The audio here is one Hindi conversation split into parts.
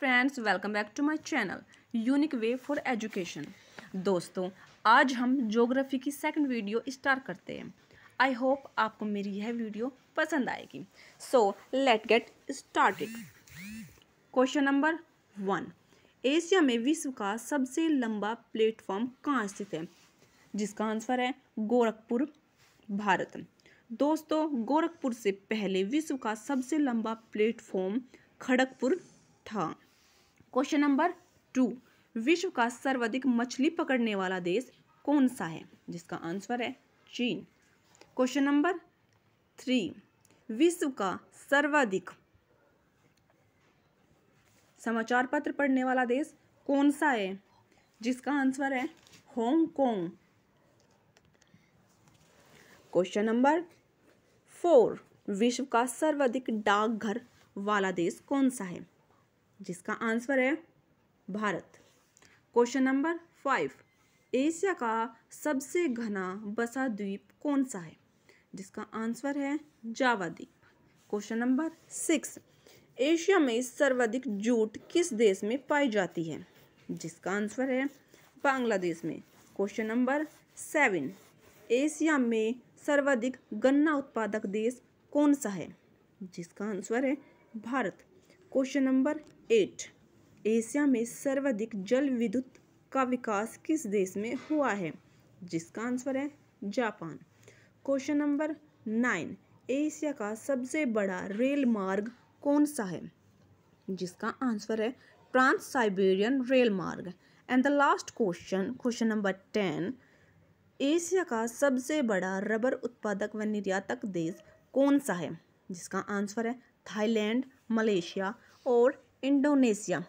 Friends welcome back to my channel unique way for education दोस्तों आज हम जोग्राफी की सेकंड वीडियो स्टार्ट करते हैं आई होप आपको मेरी यह वीडियो पसंद आएगी so let get started question number one Asia में विश्व का सबसे लंबा प्लेटफॉर्म कहाँ स्थित है जिसका आंसर है गोरखपुर भारत दोस्तों गोरखपुर से पहले विश्व का सबसे लंबा प्लेटफॉर्म खड़गपुर था क्वेश्चन नंबर टू विश्व का सर्वाधिक मछली पकड़ने वाला देश कौन सा है जिसका आंसर है चीन क्वेश्चन नंबर थ्री विश्व का सर्वाधिक समाचार पत्र पढ़ने वाला देश कौन सा है जिसका आंसर है हांगकांग क्वेश्चन नंबर फोर विश्व का सर्वाधिक डाकघर वाला देश कौन सा है जिसका आंसर है Bharat question number five Asia का सबसे घना बसा द्वीप कौन सा है जिसका आंसर है जावा द्वीप क्वेश्चन नंबर सिक्स एशिया में सर्वाधिक जूट किस देश में पाई जाती है जिसका आंसर है बांग्लादेश में क्वेश्चन नंबर सेवन एशिया में सर्वाधिक गन्ना उत्पादक देश कौन सा है जिसका आंसर है Bharat question number eight Asia में सर्वाधिक जल विद्युत का विकास किस देश में हुआ है जिसका आंसर है Japan question number nine Asia का सबसे बड़ा रेल मार्ग कौन सा है जिसका आंसर है ट्रांस साइबेरियन रेल मार्ग and the last question question number ten Asia का सबसे बड़ा रबर उत्पादक व निर्यातक देश कौन सा है जिसका आंसर है Thailand Malaysia or Indonesia.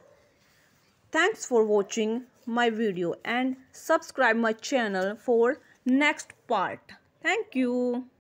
Thanks for watching my video and subscribe my channel for next part. Thank you.